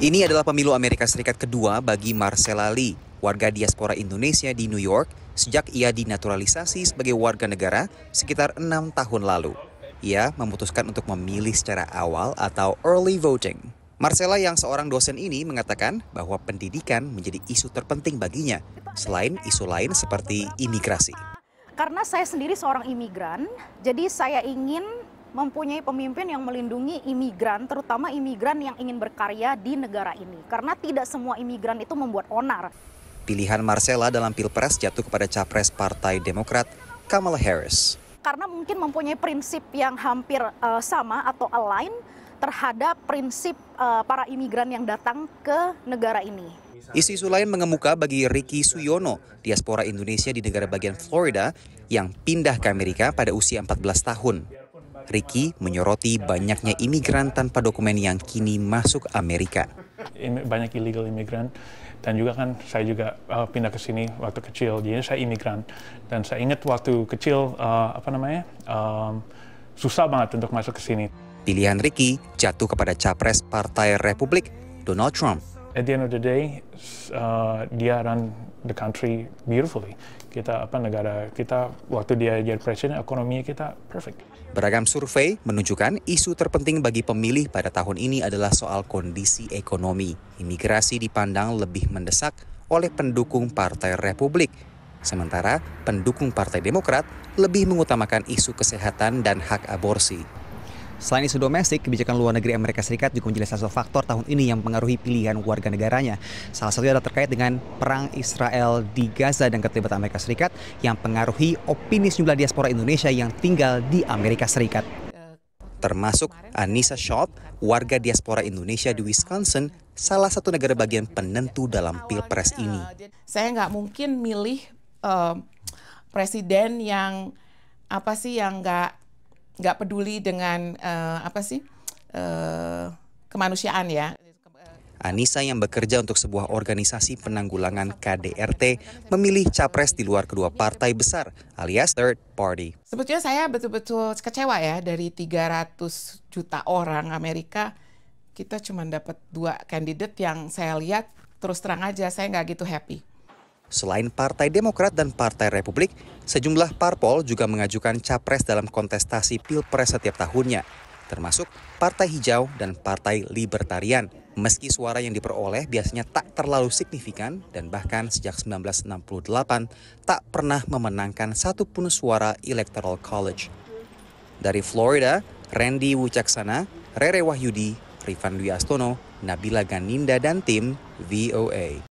Ini adalah pemilu Amerika Serikat kedua bagi Marcella Lee, warga diaspora Indonesia di New York sejak ia dinaturalisasi sebagai warga negara sekitar enam tahun lalu. Ia memutuskan untuk memilih secara awal atau early voting. Marcella yang seorang dosen ini mengatakan bahwa pendidikan menjadi isu terpenting baginya, selain isu lain seperti imigrasi. Karena saya sendiri seorang imigran, jadi saya ingin mempunyai pemimpin yang melindungi imigran, terutama imigran yang ingin berkarya di negara ini. Karena tidak semua imigran itu membuat onar. Pilihan Marcella dalam Pilpres jatuh kepada capres Partai Demokrat, Kamala Harris. Karena mungkin mempunyai prinsip yang hampir uh, sama atau align terhadap prinsip uh, para imigran yang datang ke negara ini. Isu-isu lain mengemuka bagi Ricky Suyono, diaspora Indonesia di negara bagian Florida yang pindah ke Amerika pada usia 14 tahun. Ricky menyoroti banyaknya imigran tanpa dokumen yang kini masuk Amerika. Banyak illegal imigran dan juga kan saya juga uh, pindah ke sini waktu kecil jadi saya imigran dan saya ingat waktu kecil uh, apa namanya um, susah banget untuk masuk ke sini pilihan Ricky jatuh kepada capres Partai Republik Donald Trump at the end of the day uh, dia akan the country beautifully. Kita apa negara kita waktu dia jadi presiden ekonominya kita perfect. Beragam survei menunjukkan isu terpenting bagi pemilih pada tahun ini adalah soal kondisi ekonomi. Imigrasi dipandang lebih mendesak oleh pendukung Partai Republik. Sementara pendukung Partai Demokrat lebih mengutamakan isu kesehatan dan hak aborsi. Selain isu domestik, kebijakan luar negeri Amerika Serikat juga menjadi salah satu faktor tahun ini yang mempengaruhi pilihan warga negaranya. Salah satunya adalah terkait dengan perang Israel di Gaza dan keterlibatan Amerika Serikat yang mempengaruhi opini sejumlah diaspora Indonesia yang tinggal di Amerika Serikat. Termasuk Anissa Shop, warga diaspora Indonesia di Wisconsin, salah satu negara bagian penentu dalam pilpres ini. Saya nggak mungkin milih uh, presiden yang apa sih yang nggak nggak peduli dengan uh, apa sih uh, kemanusiaan ya. Anissa yang bekerja untuk sebuah organisasi penanggulangan KDRT memilih capres di luar kedua partai besar alias third party. Sebetulnya saya betul-betul kecewa ya dari 300 juta orang Amerika kita cuma dapat dua kandidat yang saya lihat terus terang aja saya nggak gitu happy. Selain Partai Demokrat dan Partai Republik, sejumlah parpol juga mengajukan capres dalam kontestasi pilpres setiap tahunnya, termasuk Partai Hijau dan Partai Libertarian. Meski suara yang diperoleh biasanya tak terlalu signifikan dan bahkan sejak 1968 tak pernah memenangkan satu pun suara Electoral College. Dari Florida, Randy Wucaksana, Rere Wahyudi, Rifan Dwi Astono, Nabila Ganinda dan tim VOA.